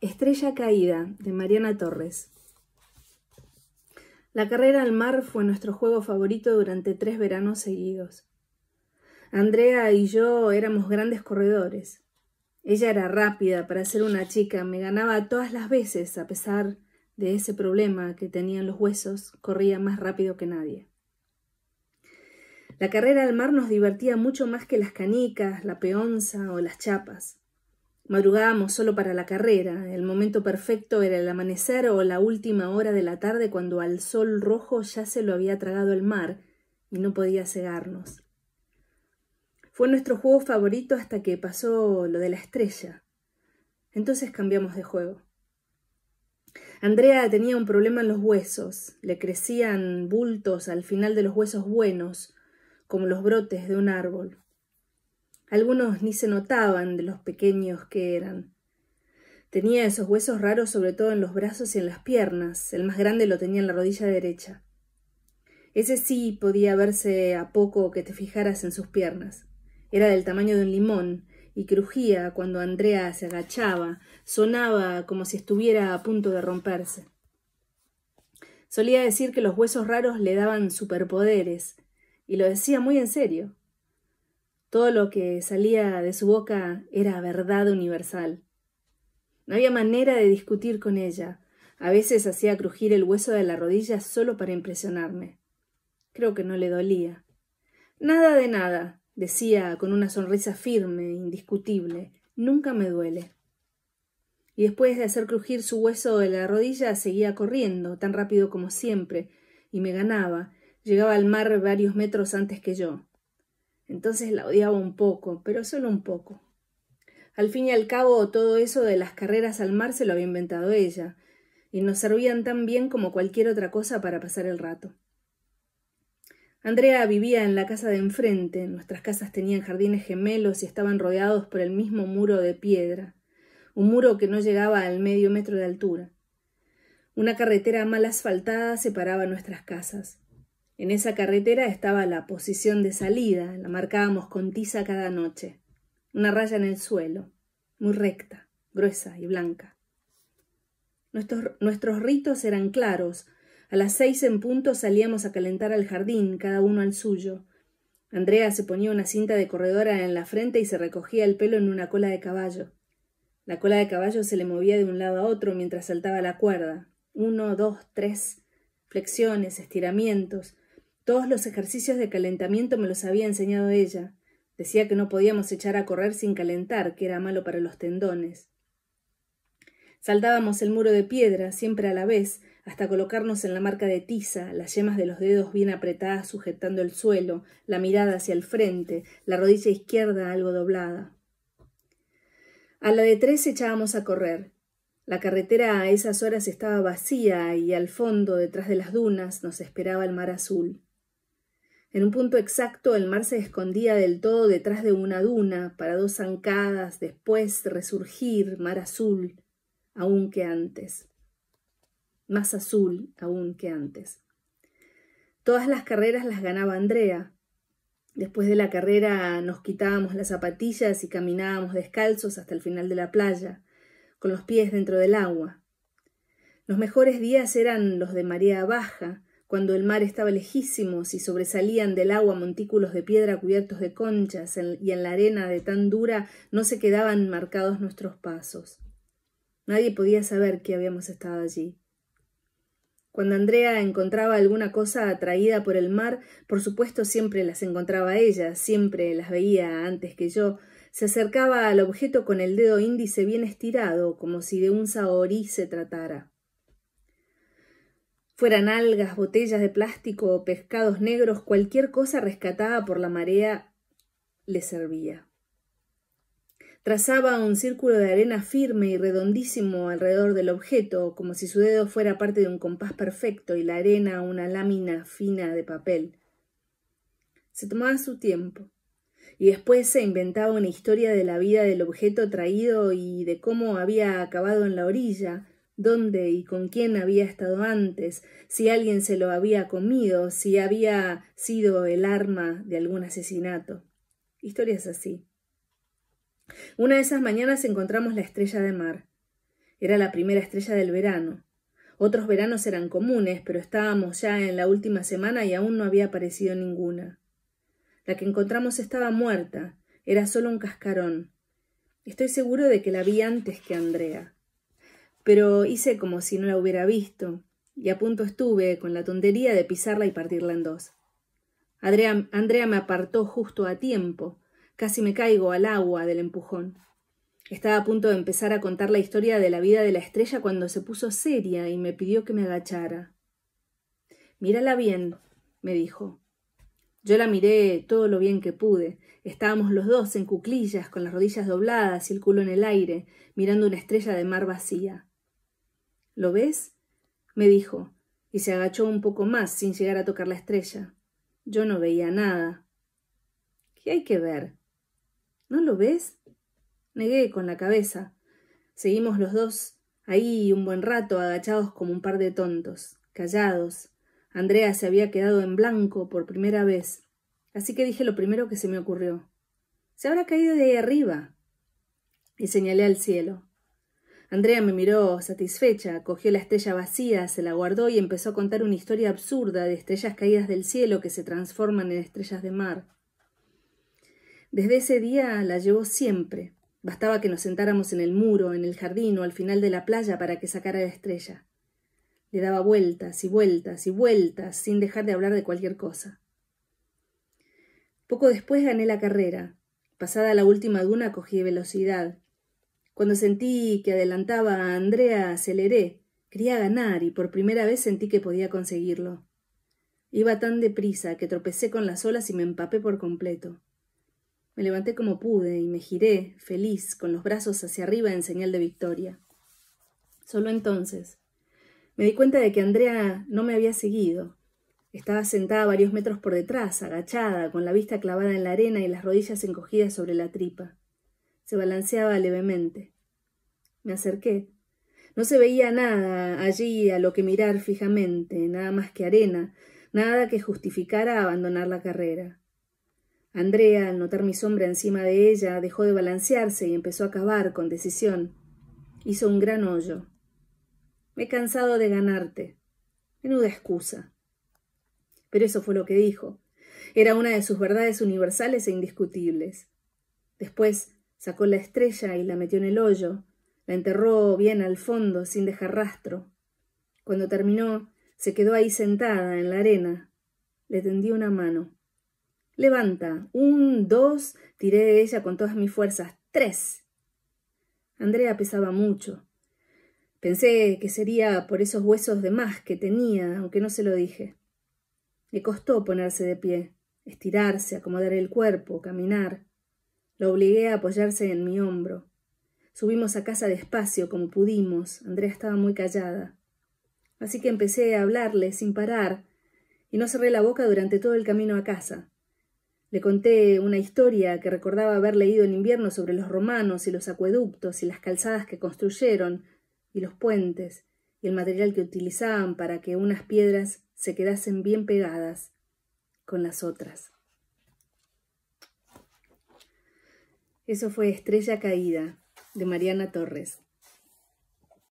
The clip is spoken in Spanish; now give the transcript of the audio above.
Estrella Caída, de Mariana Torres. La carrera al mar fue nuestro juego favorito durante tres veranos seguidos. Andrea y yo éramos grandes corredores. Ella era rápida para ser una chica, me ganaba todas las veces, a pesar de ese problema que tenía en los huesos, corría más rápido que nadie. La carrera al mar nos divertía mucho más que las canicas, la peonza o las chapas. Madrugábamos solo para la carrera. El momento perfecto era el amanecer o la última hora de la tarde cuando al sol rojo ya se lo había tragado el mar y no podía cegarnos. Fue nuestro juego favorito hasta que pasó lo de la estrella. Entonces cambiamos de juego. Andrea tenía un problema en los huesos. Le crecían bultos al final de los huesos buenos, como los brotes de un árbol. Algunos ni se notaban de los pequeños que eran. Tenía esos huesos raros sobre todo en los brazos y en las piernas, el más grande lo tenía en la rodilla derecha. Ese sí podía verse a poco que te fijaras en sus piernas. Era del tamaño de un limón, y crujía cuando Andrea se agachaba, sonaba como si estuviera a punto de romperse. Solía decir que los huesos raros le daban superpoderes, y lo decía muy en serio. Todo lo que salía de su boca era verdad universal. No había manera de discutir con ella. A veces hacía crujir el hueso de la rodilla solo para impresionarme. Creo que no le dolía. Nada de nada, decía con una sonrisa firme, indiscutible. Nunca me duele. Y después de hacer crujir su hueso de la rodilla, seguía corriendo, tan rápido como siempre, y me ganaba. Llegaba al mar varios metros antes que yo. Entonces la odiaba un poco, pero solo un poco. Al fin y al cabo, todo eso de las carreras al mar se lo había inventado ella, y nos servían tan bien como cualquier otra cosa para pasar el rato. Andrea vivía en la casa de enfrente, nuestras casas tenían jardines gemelos y estaban rodeados por el mismo muro de piedra, un muro que no llegaba al medio metro de altura. Una carretera mal asfaltada separaba nuestras casas. En esa carretera estaba la posición de salida, la marcábamos con tiza cada noche. Una raya en el suelo, muy recta, gruesa y blanca. Nuestros, nuestros ritos eran claros. A las seis en punto salíamos a calentar al jardín, cada uno al suyo. Andrea se ponía una cinta de corredora en la frente y se recogía el pelo en una cola de caballo. La cola de caballo se le movía de un lado a otro mientras saltaba la cuerda. Uno, dos, tres. Flexiones, estiramientos. Todos los ejercicios de calentamiento me los había enseñado ella. Decía que no podíamos echar a correr sin calentar, que era malo para los tendones. Saltábamos el muro de piedra, siempre a la vez, hasta colocarnos en la marca de tiza, las yemas de los dedos bien apretadas sujetando el suelo, la mirada hacia el frente, la rodilla izquierda algo doblada. A la de tres echábamos a correr. La carretera a esas horas estaba vacía y al fondo, detrás de las dunas, nos esperaba el mar azul. En un punto exacto el mar se escondía del todo detrás de una duna, para dos zancadas, después resurgir mar azul, aún que antes. Más azul aún que antes. Todas las carreras las ganaba Andrea. Después de la carrera nos quitábamos las zapatillas y caminábamos descalzos hasta el final de la playa, con los pies dentro del agua. Los mejores días eran los de marea baja, cuando el mar estaba lejísimo, y sobresalían del agua montículos de piedra cubiertos de conchas y en la arena de tan dura no se quedaban marcados nuestros pasos. Nadie podía saber que habíamos estado allí. Cuando Andrea encontraba alguna cosa atraída por el mar, por supuesto siempre las encontraba ella, siempre las veía antes que yo, se acercaba al objeto con el dedo índice bien estirado, como si de un saorí se tratara fueran algas, botellas de plástico pescados negros, cualquier cosa rescatada por la marea le servía. Trazaba un círculo de arena firme y redondísimo alrededor del objeto, como si su dedo fuera parte de un compás perfecto y la arena una lámina fina de papel. Se tomaba su tiempo, y después se inventaba una historia de la vida del objeto traído y de cómo había acabado en la orilla, dónde y con quién había estado antes, si alguien se lo había comido, si había sido el arma de algún asesinato. Historias así. Una de esas mañanas encontramos la estrella de mar. Era la primera estrella del verano. Otros veranos eran comunes, pero estábamos ya en la última semana y aún no había aparecido ninguna. La que encontramos estaba muerta, era solo un cascarón. Estoy seguro de que la vi antes que Andrea pero hice como si no la hubiera visto, y a punto estuve con la tontería de pisarla y partirla en dos. Andrea, Andrea me apartó justo a tiempo, casi me caigo al agua del empujón. Estaba a punto de empezar a contar la historia de la vida de la estrella cuando se puso seria y me pidió que me agachara. Mírala bien, me dijo. Yo la miré todo lo bien que pude. Estábamos los dos en cuclillas, con las rodillas dobladas y el culo en el aire, mirando una estrella de mar vacía. ¿Lo ves? me dijo, y se agachó un poco más sin llegar a tocar la estrella. Yo no veía nada. ¿Qué hay que ver? ¿No lo ves? Negué con la cabeza. Seguimos los dos, ahí un buen rato, agachados como un par de tontos, callados. Andrea se había quedado en blanco por primera vez, así que dije lo primero que se me ocurrió. Se habrá caído de ahí arriba. Y señalé al cielo. Andrea me miró satisfecha, cogió la estrella vacía, se la guardó y empezó a contar una historia absurda de estrellas caídas del cielo que se transforman en estrellas de mar. Desde ese día la llevó siempre. Bastaba que nos sentáramos en el muro, en el jardín o al final de la playa para que sacara la estrella. Le daba vueltas y vueltas y vueltas sin dejar de hablar de cualquier cosa. Poco después gané la carrera. Pasada la última duna cogí velocidad. Cuando sentí que adelantaba a Andrea, aceleré. Quería ganar y por primera vez sentí que podía conseguirlo. Iba tan deprisa que tropecé con las olas y me empapé por completo. Me levanté como pude y me giré, feliz, con los brazos hacia arriba en señal de victoria. Solo entonces me di cuenta de que Andrea no me había seguido. Estaba sentada varios metros por detrás, agachada, con la vista clavada en la arena y las rodillas encogidas sobre la tripa se balanceaba levemente. Me acerqué. No se veía nada allí a lo que mirar fijamente, nada más que arena, nada que justificara abandonar la carrera. Andrea, al notar mi sombra encima de ella, dejó de balancearse y empezó a cavar con decisión. Hizo un gran hoyo. Me he cansado de ganarte. Menuda excusa. Pero eso fue lo que dijo. Era una de sus verdades universales e indiscutibles. Después Sacó la estrella y la metió en el hoyo, la enterró bien al fondo sin dejar rastro. Cuando terminó, se quedó ahí sentada en la arena. Le tendí una mano. Levanta. Un, dos. Tiré de ella con todas mis fuerzas. Tres. Andrea pesaba mucho. Pensé que sería por esos huesos de más que tenía, aunque no se lo dije. Le costó ponerse de pie, estirarse, acomodar el cuerpo, caminar. Lo obligué a apoyarse en mi hombro. Subimos a casa despacio, como pudimos. Andrea estaba muy callada. Así que empecé a hablarle sin parar, y no cerré la boca durante todo el camino a casa. Le conté una historia que recordaba haber leído en invierno sobre los romanos y los acueductos y las calzadas que construyeron, y los puentes, y el material que utilizaban para que unas piedras se quedasen bien pegadas con las otras. Eso fue Estrella Caída, de Mariana Torres.